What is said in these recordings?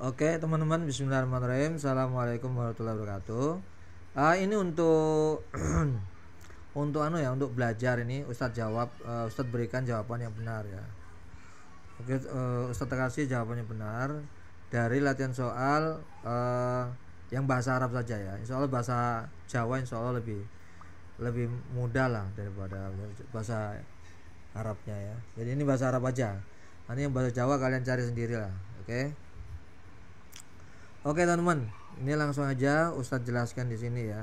Oke teman-teman Bismillahirrahmanirrahim Assalamualaikum warahmatullahi wabarakatuh uh, Ini untuk Untuk anu ya Untuk belajar ini Ustadz jawab uh, Ustadz berikan jawaban yang benar ya Oke uh, Ustadz kasih jawabannya benar Dari latihan soal uh, Yang bahasa Arab saja ya Insya Allah bahasa Jawa insya Allah lebih Lebih mudah lah Daripada bahasa Arabnya ya Jadi ini bahasa Arab aja Nanti yang bahasa Jawa kalian cari sendiri lah Oke okay? Oke teman-teman, ini langsung aja Ustadz jelaskan di sini ya.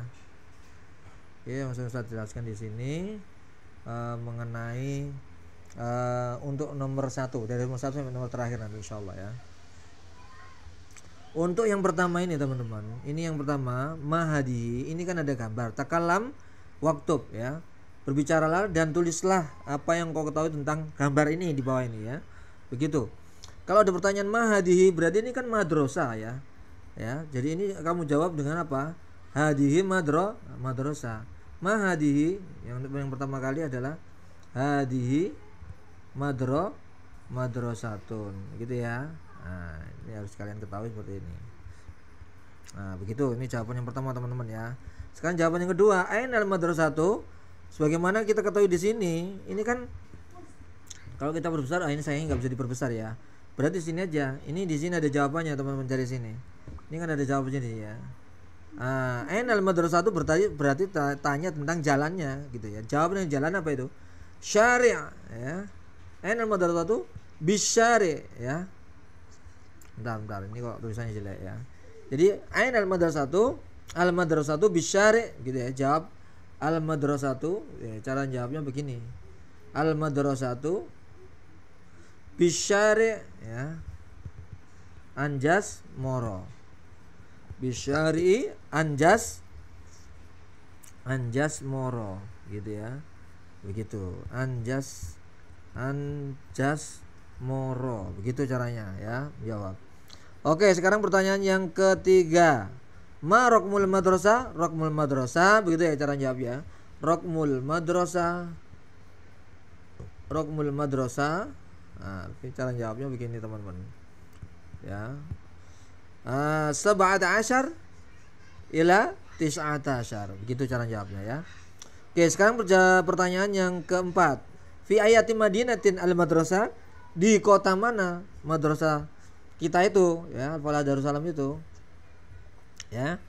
Oke, langsung Ustadz jelaskan di sini uh, mengenai uh, untuk nomor satu dari nomor satu sampai nomor terakhir nanti Insya Allah ya. Untuk yang pertama ini teman-teman, ini yang pertama mahadi ini kan ada gambar takalam waktu ya. Berbicaralah dan tulislah apa yang kau ketahui tentang gambar ini di bawah ini ya. Begitu. Kalau ada pertanyaan Mahadi berarti ini kan madrasah ya ya jadi ini kamu jawab dengan apa hadihi madro madrosa, ma yang yang pertama kali adalah hadihi madro madrosatun. gitu ya nah, ini harus kalian ketahui seperti ini nah begitu ini jawaban yang pertama teman-teman ya sekarang jawaban yang kedua ain al madrosatu. sebagaimana kita ketahui di sini ini kan kalau kita berbesar ah ini saya nggak bisa diperbesar ya berarti sini aja ini di sini ada jawabannya teman-teman cari sini ini kan ada jawabannya nih ya Uh, ah, enal al itu bertanya, berarti tanya tentang jalannya gitu ya. Jawaban yang jalan apa itu? Syari' ya. Enal al itu bisyari ya. Bentar, bentar. Ini kok tulisannya jelek ya. Jadi ain al madrasatu al madrasatu bisyari gitu ya. Jawab al madrasatu ya, cara jawabnya begini. Al madrasatu bisyari ya. Anjas moro bisyari anjas anjas moro gitu ya begitu anjas anjas moro begitu caranya ya jawab oke sekarang pertanyaan yang ketiga ma rokmul madrasah rokmul Madrosa begitu ya cara jawab ya rokmul Madrosa, rokmul Madrosa, nah, cara jawabnya begini teman-teman ya Ah, sabat ashar ila tis'ata ashar. Begitu cara jawabnya ya. Oke, sekarang pertanyaan yang keempat. Fi ayati madinatin al madrasah di kota mana madrasah kita itu ya, Falah Darussalam itu. Ya.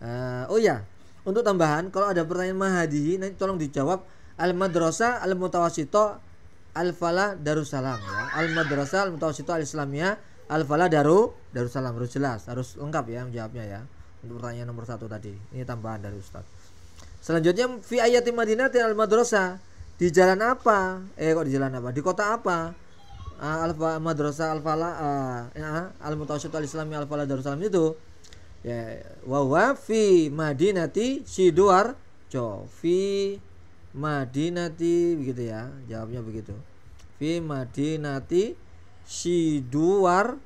Ah, oh ya, untuk tambahan kalau ada pertanyaan mahadi nanti tolong dijawab al madrasah al mutawasito al falah darussalam ya. Al madrasah al mutawasito al islamiyah al falah darussalam Darussalam harus jelas, harus lengkap ya jawabnya ya. Untuk pertanyaan nomor satu tadi. Ini tambahan dari Ustaz. Selanjutnya fi ayati Madinah al Madrosa di jalan apa? Eh kok di jalan apa? Di kota apa? Ah, al Madrosa Al-Fala ah, eh, ah, Al-Mutawasyid Al-Islami Al-Fala Darussalam itu ya wa fi Madinati Sidoarjo fi Madinati begitu ya jawabnya begitu fi Madinati Sidoarjo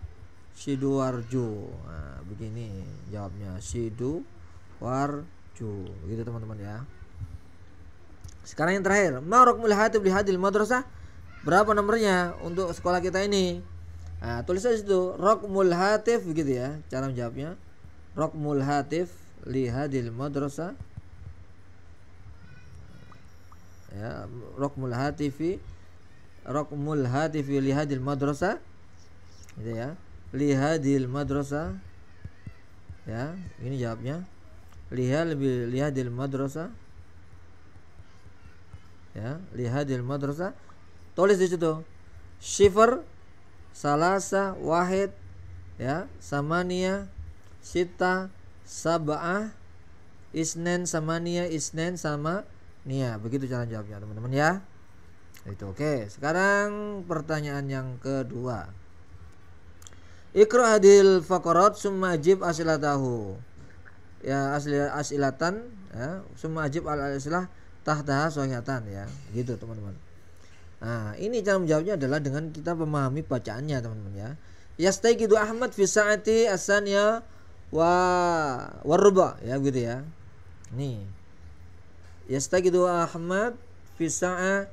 Sidoarjo. Nah, begini jawabnya Sidoarjo. Gitu teman-teman ya. Sekarang yang terakhir, marokmul hatib li hadil madrasah. Berapa nomornya untuk sekolah kita ini? Nah, tulis aja itu, rokmul hatif begitu ya cara menjawabnya. Rokmul hatif li hadil ya rokmul hatifi rokmul hatifi li hadil gitu ya di madrasa ya ini jawabnya lihat lebih di madrasa ya di madrasa tulis di situ shiver salasa wahid ya samania sita sabah isnen samania isnen sama nia begitu cara jawabnya teman-teman ya itu oke sekarang pertanyaan yang kedua Ikra hadil fakorot summa ajib asilatahu. Ya asli asilatan ya, summa ajib al asilah tahtaha sohiatan ya. Gitu teman-teman. Nah, ini cara menjawabnya adalah dengan kita memahami bacaannya teman-teman ya. gitu Ahmad fi sa'ati wa waruba ya gitu ya. Nih. gitu Ahmad fi sa'a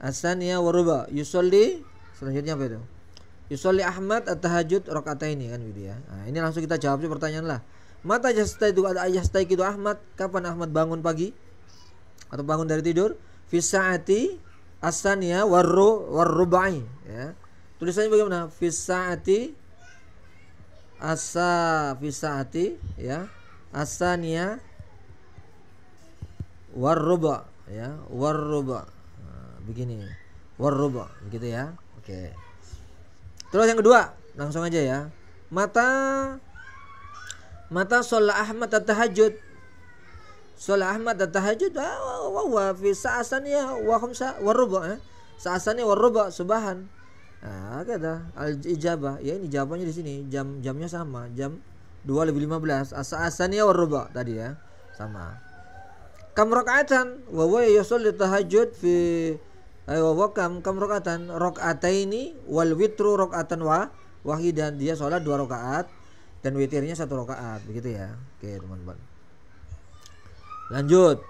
asanya waruba. Yusolli selanjutnya apa itu? Yusolli Ahmad at-tahajud ini kan gitu ya. Nah, ini langsung kita jawab sih pertanyaan lah. Mata jastai itu ada stay itu Ahmad. Kapan Ahmad bangun pagi? Atau bangun dari tidur? Fisaati asania warru warrubai ya. Tulisannya bagaimana? Fisaati asa fisaati ya. Asania warruba ya. Warruba. Nah, begini. Warruba gitu ya. Oke. Okay. Terus yang kedua, langsung aja ya. Mata mata sholat Ahmad tahajud. Sholat Ahmad tahajud wa ah, wa fi sa'asaniya wa khamsa wa ruba' eh. Sa'asani wa ruba' Nah, al ijabah. Ya ini jawabannya di sini. Jam jamnya sama, jam 2 lebih 15. belas. saasaniya wa tadi ya. Sama. Kam raka'atan wa wa yusalli tahajud fi Ayo wa wakam kam rokatan ini wal witru rokatan wa dan dia sholat dua rokaat dan witirnya satu rokaat begitu ya. Oke teman-teman. Lanjut.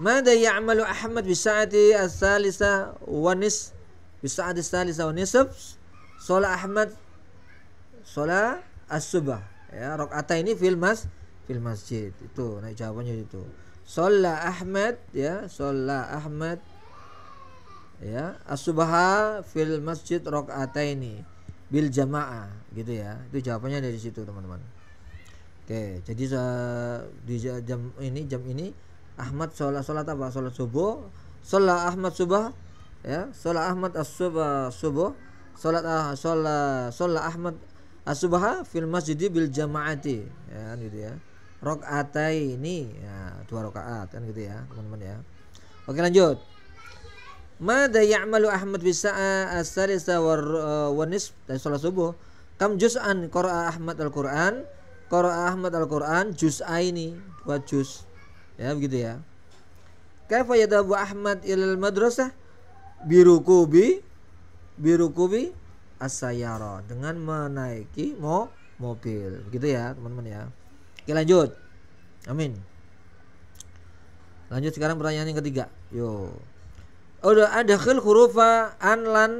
mana yang ya'malu Ahmad bisa as asalisa wanis bisa bisa'ati asalisa salisa sholat Ahmad sholat as-subah ya ini film mas fil masjid itu naik jawabannya itu sholat Ahmad ya sholat Ahmad ya asubha fil masjid ini bil jamaah gitu ya itu jawabannya dari situ teman-teman oke jadi di jam ini jam ini Ahmad sholat sholat apa sholat subuh sholat Ahmad subuh ya sholat Ahmad asubah subuh sholat ah, sholat sholat Ahmad asubaha fil masjid bil jamaati ya kan gitu ya rokaat ini ya, dua rokaat kan gitu ya teman-teman ya oke lanjut Mada ya'malu Ahmad fi sa'a as-salisa eh, wa nisf dan salat subuh. Kam juz'an qara'a Ahmad al-Qur'an? Qara'a Ahmad al-Quran juz'aini, dua juz. Ya begitu ya. Kaifa yadhabu Ahmad ilal madrasah? kubi, rukubi as-sayyara dengan menaiki mo mobil. Begitu ya, teman-teman ya. Oke, lanjut. Amin. Lanjut sekarang pertanyaan yang ketiga. Yo udah khil hurufa an lan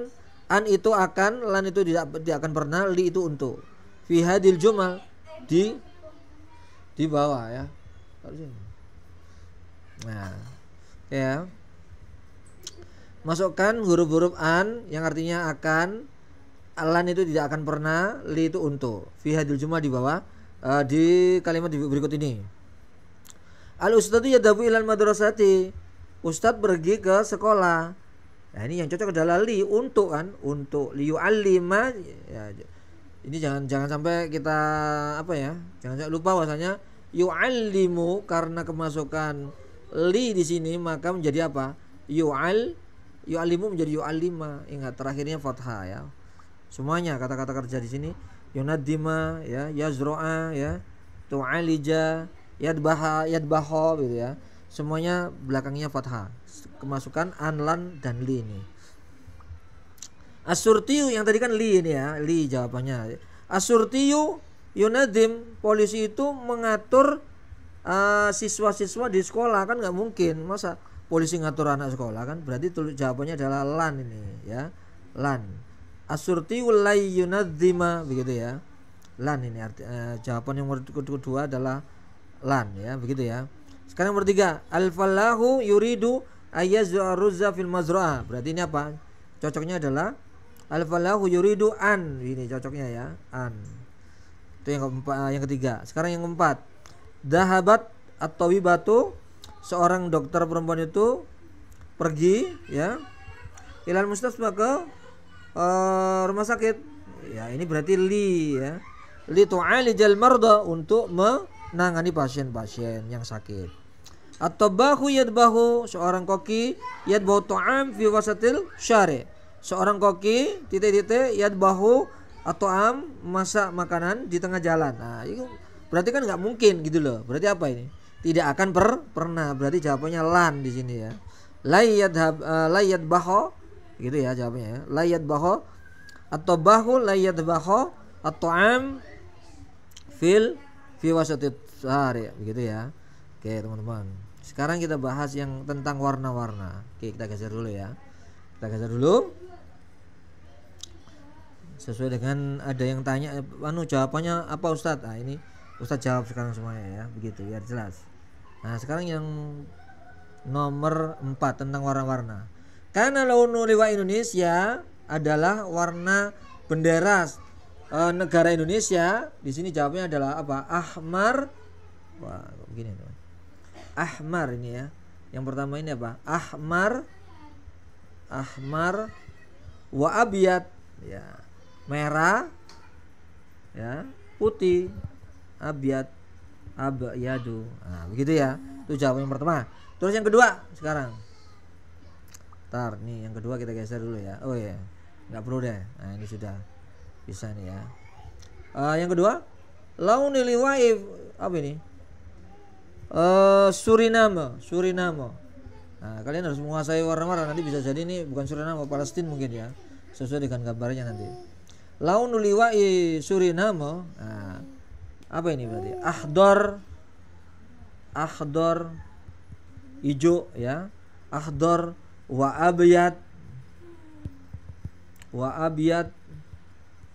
an itu akan lan itu tidak tidak akan pernah li itu untuk fi hadil jumal di di bawah ya nah ya masukkan huruf-huruf an yang artinya akan lan itu tidak akan pernah li itu untuk fi hadil jumal di bawah eh, di kalimat berikut ini al ustadu yadabu ilal madrasati Ustadz pergi ke sekolah. Nah, ini yang cocok adalah li untuk kan untuk liu alima ya, ini jangan jangan sampai kita apa ya jangan sampai lupa yu alimu karena kemasukan li di sini maka menjadi apa al, yu alimu menjadi alima ingat terakhirnya fathah ya semuanya kata-kata kerja di sini yunadima ya yazroa ya tu alija yadbaha yadbaho gitu ya semuanya belakangnya fathah kemasukan anlan dan li ini asurtiu yang tadi kan li ini ya li jawabannya asurtiu yunadim polisi itu mengatur siswa eh, siswa-siswa di sekolah kan nggak mungkin masa polisi ngatur anak sekolah kan berarti tulis jawabannya adalah lan ini ya lan asurtiu lai yunadima begitu ya lan ini arti, uh, jawaban yang kedua adalah lan ya begitu ya sekarang nomor bertiga, al-falahu yuridu ayyazuruzza fil mazra'ah. Berarti ini apa? Cocoknya adalah al-falahu yuridu an. Ini cocoknya ya, an. Itu yang keempat, eh, yang ketiga. Sekarang yang keempat. Dahabat atau wibatu seorang dokter perempuan itu pergi ya ilal mustasfa ke uh, rumah sakit ya ini berarti li ya li tu'alijal marda untuk me nangani pasien-pasien yang sakit. Atau bahu bahu seorang koki yad bahu to'am fi wasatil syari. Seorang koki titik-titik bahu atau am masak makanan di tengah jalan. Nah, itu berarti kan nggak mungkin gitu loh. Berarti apa ini? Tidak akan per pernah. Berarti jawabannya lan di sini ya. Layat uh, eh, layat baho gitu ya jawabnya. Layat baho atau bahu layat baho atau am fil fi wasatit begitu ya oke teman-teman sekarang kita bahas yang tentang warna-warna oke kita geser dulu ya kita geser dulu sesuai dengan ada yang tanya anu jawabannya apa Ustadz nah ini Ustadz jawab sekarang semuanya ya begitu biar jelas nah sekarang yang nomor 4 tentang warna-warna karena launu liwa Indonesia adalah warna bendera e, negara Indonesia di sini jawabnya adalah apa ahmar wah begini tuh ahmar ini ya yang pertama ini apa ahmar ahmar wa abiyat ya merah ya putih abiyat abyadu nah begitu ya itu jawaban yang pertama terus yang kedua sekarang Ntar nih yang kedua kita geser dulu ya oh ya nggak perlu deh nah ini sudah bisa nih ya uh, yang kedua launili waif apa ini uh, Suriname Suriname nah kalian harus menguasai warna-warna nanti bisa jadi ini bukan Suriname Palestina mungkin ya sesuai dengan gambarnya nanti launili waif Suriname nah, apa ini berarti ahdor ahdor hijau ya ahdor wa abiyat wa abiyat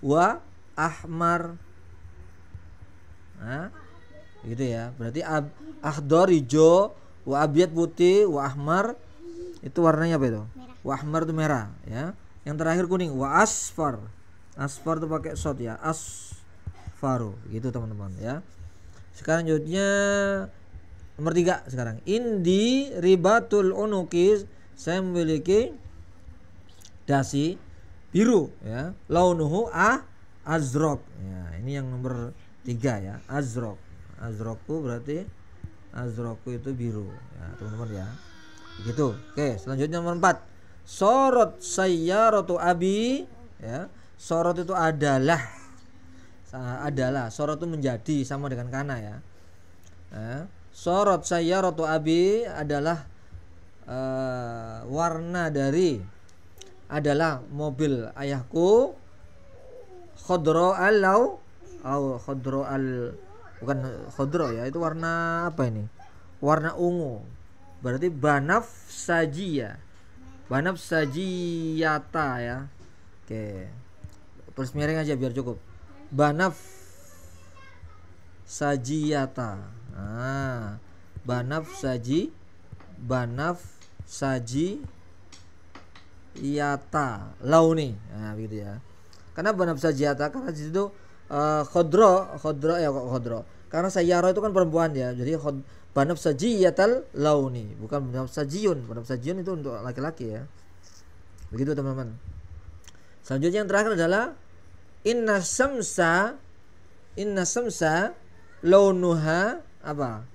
wa ahmar nah, gitu ya berarti ab, ahdor hijau wa abiat putih wa ahmar itu warnanya apa itu merah. wa ahmar itu merah ya yang terakhir kuning wa asfar asfar itu pakai shot ya asfaru gitu teman-teman ya sekarang jodnya nomor tiga sekarang indi ribatul unukis saya memiliki dasi biru ya launuhu a azrok ya ini yang nomor tiga ya azrok azroku berarti azroku itu biru ya teman-teman ya begitu oke selanjutnya nomor empat sorot saya rotu abi ya sorot itu adalah adalah sorot itu menjadi sama dengan kana ya, ya. sorot saya rotu abi adalah uh, warna dari adalah mobil ayahku khodro alau au khodro al bukan khodro ya itu warna apa ini warna ungu berarti banaf saji ya banaf saji yata ya oke terus miring aja biar cukup banaf sajiyata ah banaf saji banaf saji yata launi nah begitu ya benar bisa jata karena di situ uh, khodro khodro ya kok khodro karena sayyara itu kan perempuan ya jadi khod banab yatal launi bukan banab sajiun banab sajiun itu untuk laki-laki ya begitu teman-teman selanjutnya yang terakhir adalah inna samsa inna samsa launuha apa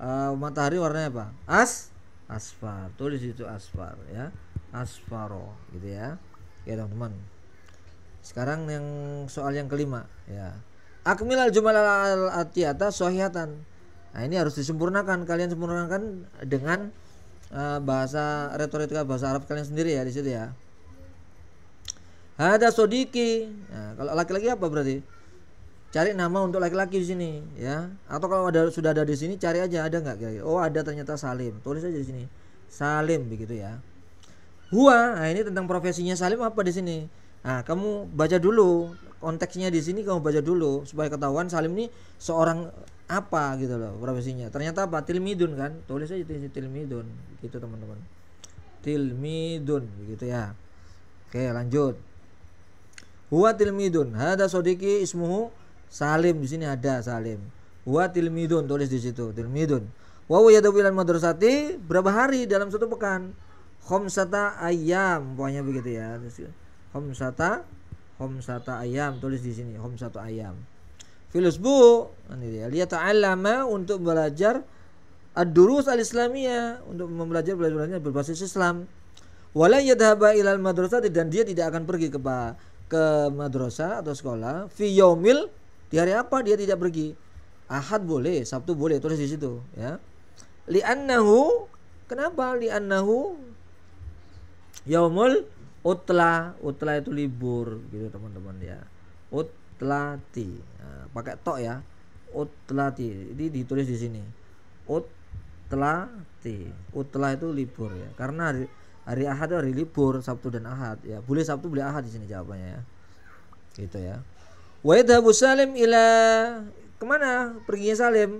uh, matahari warnanya apa as asfar tulis itu asfar ya asfaro gitu ya ya teman-teman sekarang yang soal yang kelima ya al jumal al atiyata sohiatan nah ini harus disempurnakan kalian sempurnakan dengan uh, bahasa retorika bahasa Arab kalian sendiri ya di situ ya ada sodiki nah, kalau laki-laki apa berarti cari nama untuk laki-laki di sini ya atau kalau ada sudah ada di sini cari aja ada nggak oh ada ternyata Salim tulis aja di sini Salim begitu ya Hua, Nah, ini tentang profesinya Salim apa di sini? Nah, kamu baca dulu konteksnya di sini kamu baca dulu supaya ketahuan Salim ini seorang apa gitu loh profesinya. Ternyata apa? Tilmidun kan? Tulis aja tilmidun gitu teman-teman. Tilmidun gitu ya. Oke, lanjut. Huwa tilmidun. Ada sodiki ismuhu Salim di sini ada Salim. Huwa tilmidun tulis di situ tilmidun. Wow, wa yadawilan madrasati berapa hari dalam satu pekan? khomsata ayam pokoknya begitu ya khomsata khomsata ayam tulis di sini khomsata ayam dia lihat alama untuk belajar ad-durus al-islamiyah untuk mempelajari pelajarannya berbasis Islam wala yadhaba ilal madrasah dan dia tidak akan pergi ke ke madrasah atau sekolah fi yaumil di hari apa dia tidak pergi Ahad boleh, Sabtu boleh, tulis di situ ya. Li'annahu kenapa li'annahu yaumul utla utla itu libur gitu teman-teman ya utlati nah, pakai tok ya utlati ini ditulis di sini utlati utla itu libur ya karena hari, hari ahad hari libur sabtu dan ahad ya boleh sabtu boleh ahad di sini jawabannya ya gitu ya wa yadhabu salim ila kemana perginya salim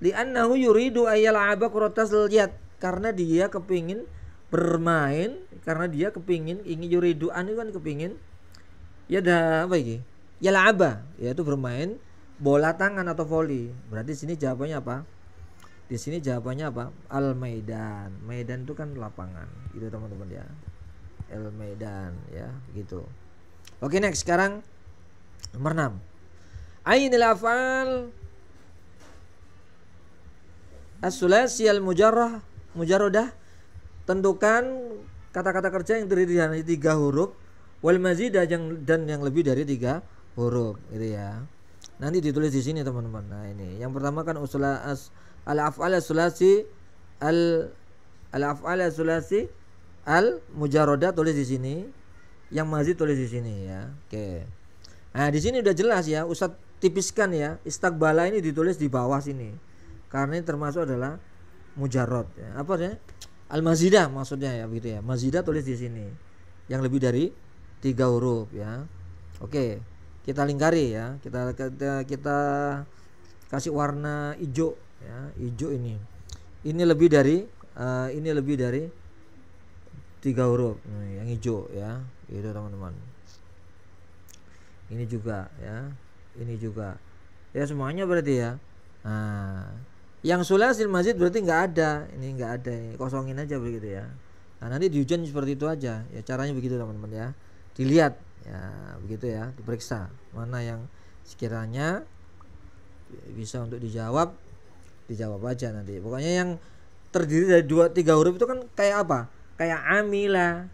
li'annahu yuridu ayyal abakratas yad karena dia kepingin bermain karena dia kepingin ingin yuriduan itu kan kepingin ya ada apa ini ya laba yaitu bermain bola tangan atau volley berarti sini jawabannya apa di sini jawabannya apa al maidan maidan itu kan lapangan itu teman-teman ya al maidan ya gitu oke next sekarang nomor 6 ainil afal as-sulasi al mujarrah tentukan kata-kata kerja yang terdiri dari tiga huruf wal mazid dan yang dan yang lebih dari tiga huruf gitu ya nanti ditulis di sini teman-teman nah ini yang pertama kan usul as, al af'al sulasi al al af'al sulasi al mujaroda tulis di sini yang mazid tulis di sini ya oke nah di sini udah jelas ya Ustad tipiskan ya istakbala ini ditulis di bawah sini karena ini termasuk adalah mujarod ya. apa sih? Ya? Al-Mazidah maksudnya ya begitu ya. Mazidah tulis di sini. Yang lebih dari tiga huruf ya. Oke, kita lingkari ya. Kita kita, kita kasih warna hijau ya, hijau ini. Ini lebih dari uh, ini lebih dari tiga huruf nah, yang hijau ya. Itu teman-teman. Ini juga ya. Ini juga. Ya semuanya berarti ya. Nah, yang sulasil masjid berarti nggak ada ini nggak ada ini kosongin aja begitu ya nah nanti diujian seperti itu aja ya caranya begitu teman-teman ya dilihat ya begitu ya diperiksa mana yang sekiranya bisa untuk dijawab dijawab aja nanti pokoknya yang terdiri dari dua tiga huruf itu kan kayak apa kayak amila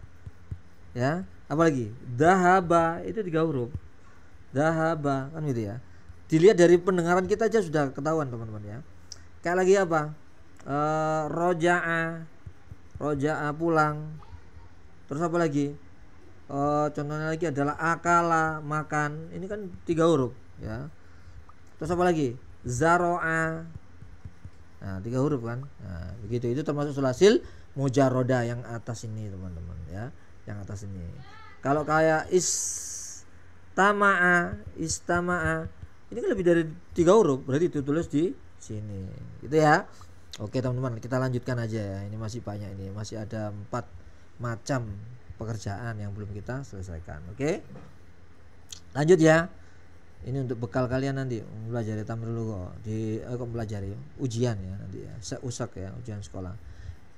ya apalagi dahaba itu tiga huruf dahaba kan gitu ya dilihat dari pendengaran kita aja sudah ketahuan teman-teman ya kayak lagi apa e, roja'a roja'a pulang terus apa lagi e, contohnya lagi adalah akala makan ini kan tiga huruf ya terus apa lagi zaro'a nah tiga huruf kan nah, begitu itu termasuk sulasil mujaroda yang atas ini teman-teman ya yang atas ini kalau kayak istama'a istama'a ini kan lebih dari tiga huruf berarti itu tulis di sini gitu ya oke teman-teman kita lanjutkan aja ya ini masih banyak ini masih ada empat macam pekerjaan yang belum kita selesaikan oke lanjut ya ini untuk bekal kalian nanti mempelajari dulu kok di eh, mempelajari ujian ya nanti ya seusak ya ujian sekolah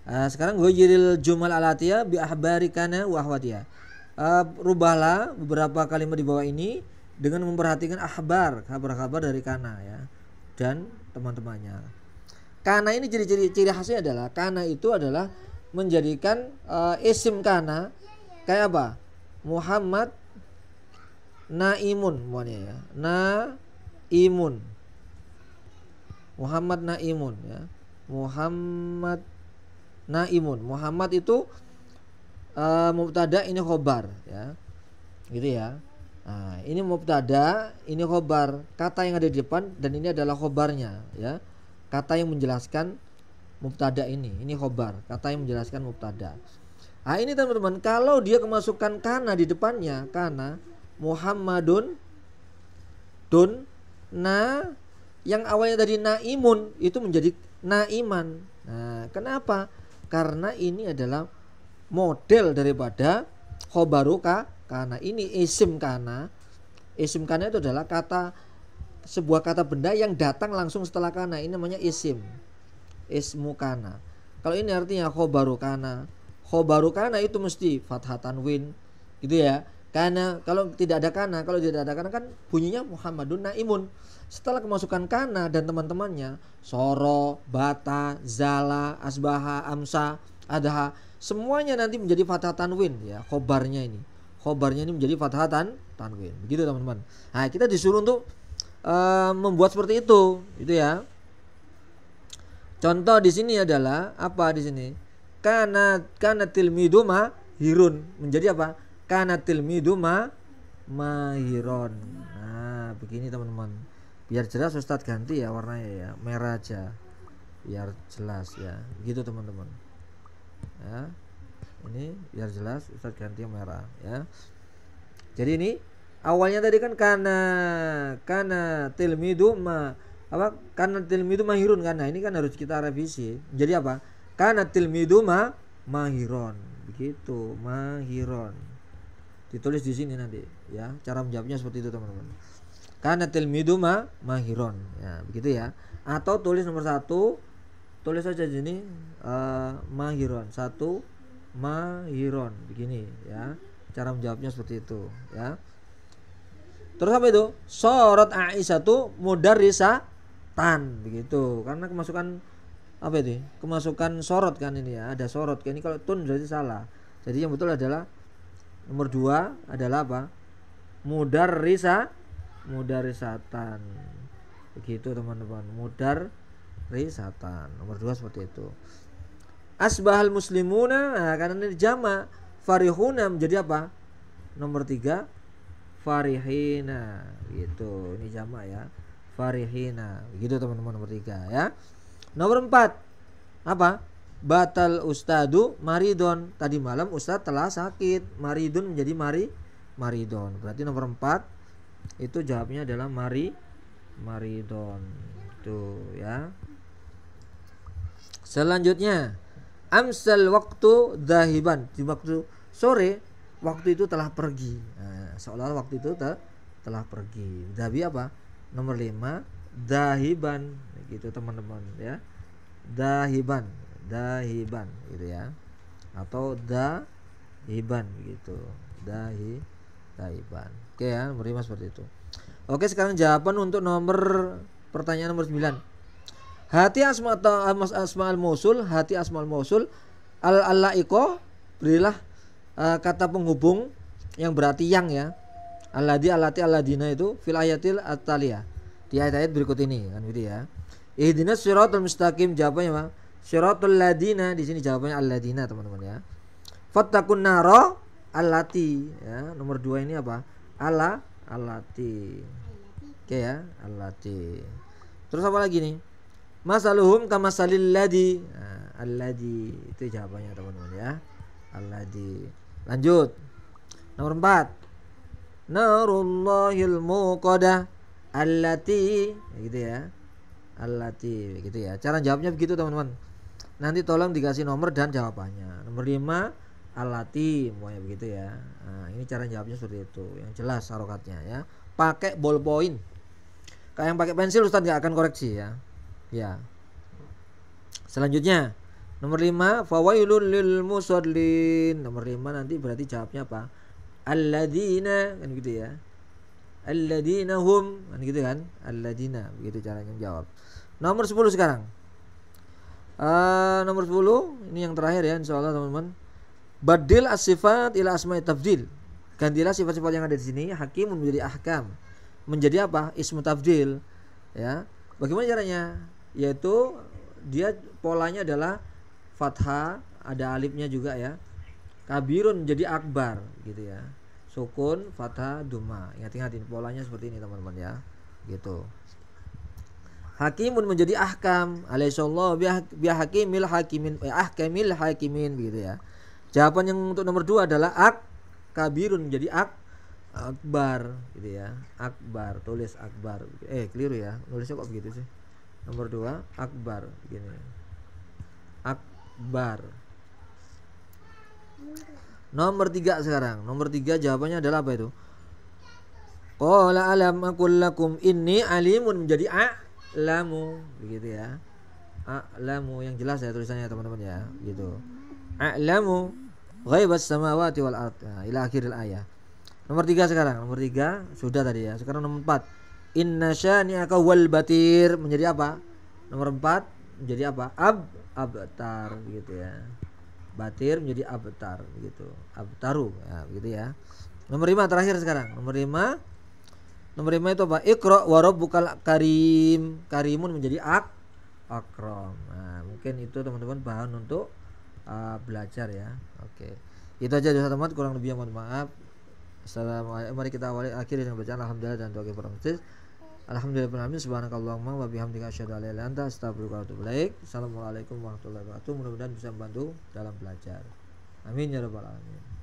eh, sekarang gue jiril jumal alatia biar ahbarikana wa ya. uh, rubahlah beberapa kalimat di bawah ini dengan memperhatikan ahbar kabar-kabar dari kana ya dan teman-temannya. Kana ini ciri-ciri ciri khasnya adalah kana itu adalah menjadikan uh, isim kana kayak apa? Muhammad Naimun namanya ya. Naimun. Muhammad Naimun ya. Muhammad Naimun. Muhammad itu uh, mubtada ini khobar ya. Gitu ya. Nah, ini mubtada, ini khobar. Kata yang ada di depan dan ini adalah khobarnya, ya. Kata yang menjelaskan mubtada ini, ini khobar. Kata yang menjelaskan mubtada. Ah ini teman-teman, kalau dia kemasukan kana di depannya, kana Muhammadun dun na yang awalnya dari naimun itu menjadi naiman. Nah, kenapa? Karena ini adalah model daripada khobaruka kana. Ini isim kana. Isim kana itu adalah kata sebuah kata benda yang datang langsung setelah kana. Ini namanya isim. Ismu kana. Kalau ini artinya khobaru kana. Khobaru kana itu mesti fathatan win. Gitu ya. Karena kalau tidak ada kana, kalau tidak ada kana kan bunyinya Muhammadun Naimun. Setelah kemasukan kana dan teman-temannya, soro, bata, zala, asbaha, amsa, adha, semuanya nanti menjadi fathatan tanwin ya, khobarnya ini khobarnya ini menjadi fathatan tanwin. Begitu teman-teman. Nah, kita disuruh untuk uh, membuat seperti itu, itu ya. Contoh di sini adalah apa di sini? karena karena tilmiduma hirun menjadi apa? karena tilmiduma mahiron. Nah, begini teman-teman. Biar jelas Ustadz ganti ya warnanya ya, merah aja. Biar jelas ya. gitu teman-teman. Ya ini biar jelas Ustadz ganti yang merah ya jadi ini awalnya tadi kan karena karena tilmidu ma apa karena tilmidu mahirun karena ini kan harus kita revisi jadi apa karena tilmidu ma mahirun, begitu mahirun. ditulis di sini nanti ya cara menjawabnya seperti itu teman-teman karena tilmidu ma mahiron ya begitu ya atau tulis nomor satu tulis saja sini uh, mahiron satu mahiron begini ya cara menjawabnya seperti itu ya terus apa itu sorot Aisyah tuh tan begitu karena kemasukan apa itu kemasukan sorot kan ini ya ada sorot kan ini kalau tun berarti salah jadi yang betul adalah nomor dua adalah apa mudarisa tan begitu teman-teman mudar risatan nomor dua seperti itu asbahal muslimuna nah, karena ini jama farihuna menjadi apa nomor tiga farihina gitu ini jama ya farihina gitu teman-teman nomor tiga ya nomor empat apa batal ustadu maridon tadi malam ustad telah sakit maridon menjadi mari maridon berarti nomor empat itu jawabnya adalah mari maridon itu ya selanjutnya amsal waktu dahiban di waktu sore waktu itu telah pergi nah, seolah waktu itu te telah pergi dahbi apa nomor lima dahiban gitu teman-teman ya dahiban dahiban gitu ya atau dahiban gitu dahi dahiban oke ya nomor lima seperti itu oke sekarang jawaban untuk nomor pertanyaan nomor sembilan. Hati asma asma asmaul musul hati asmaul musul al alaiko berilah uh, kata penghubung yang berarti yang ya. Aladi alati aladina itu fil ayatil atalia. Di ayat-ayat berikut ini kan gitu ya. Ihdinas siratal mustaqim jawabannya Bang. Siratul ladina di sini jawabannya alladina teman-teman ya. Fattakun naro alati ya. Nomor dua ini apa? Ala alati. Oke okay, ya, alati. Terus apa lagi nih? Masaluhum salil ladhi. Nah, alladhi itu jawabannya teman-teman ya. Alladhi. Lanjut. Nomor 4. Narullahil muqadah allati ya, gitu ya. Allati gitu ya. Cara jawabnya begitu teman-teman. Nanti tolong dikasih nomor dan jawabannya. Nomor lima, allati, semuanya begitu ya nah, ini cara jawabnya seperti itu yang jelas harokatnya ya pakai ballpoint kayak yang pakai pensil Ustadz gak akan koreksi ya Ya. Selanjutnya nomor lima, fawailul lil musallin. Nomor lima nanti berarti jawabnya apa? Alladzina kan gitu ya. Alladzina hum kan gitu kan? Alladzina begitu caranya jawab. Nomor sepuluh sekarang. Uh, nomor sepuluh ini yang terakhir ya insyaallah teman-teman. Badil as-sifat ila asma'i tabdil. Gantilah sifat-sifat yang ada di sini Hakim menjadi ahkam. Menjadi apa? Ismu tabdil Ya. Bagaimana caranya? yaitu dia polanya adalah fathah ada alifnya juga ya kabirun jadi akbar gitu ya sukun fathah duma ingat-ingat polanya seperti ini teman-teman ya gitu hakimun menjadi ahkam alaihissallahu hakimil hakimin eh, ahkamil hakimin gitu ya jawaban yang untuk nomor dua adalah ak kabirun menjadi ak akbar gitu ya akbar tulis akbar eh keliru ya tulisnya kok begitu sih nomor dua akbar gini akbar nomor tiga sekarang nomor tiga jawabannya adalah apa itu Qala alam akulakum. lakum inni alimun menjadi a'lamu begitu ya. A'lamu yang jelas ya tulisannya teman-teman ya, gitu. A'lamu ghaibas samawati wal ard. Nah, ila akhiril ayah. Nomor tiga sekarang, nomor tiga sudah tadi ya. Sekarang nomor empat Inna syani'aka wal batir menjadi apa? Nomor empat menjadi apa? Ab abtar gitu ya. Batir menjadi abtar gitu. Abtaru ya, gitu ya. Nomor lima terakhir sekarang. Nomor lima Nomor lima itu apa? ikro wa bukal karim. Karimun menjadi ak akrom Nah, mungkin itu teman-teman bahan untuk uh, belajar ya. Oke. Itu aja dari teman kurang lebih mohon maaf. Assalamualaikum. Mari kita awali akhir dengan bacaan alhamdulillah dan doa kepada Alhamdulillahirrahmanirrahim Subhanakallahumma wa bihamdika asyhadu an la anta astaghfiruka wa atubu Assalamualaikum warahmatullahi wabarakatuh. Mudah-mudahan bisa membantu dalam belajar. Amin ya rabbal alamin.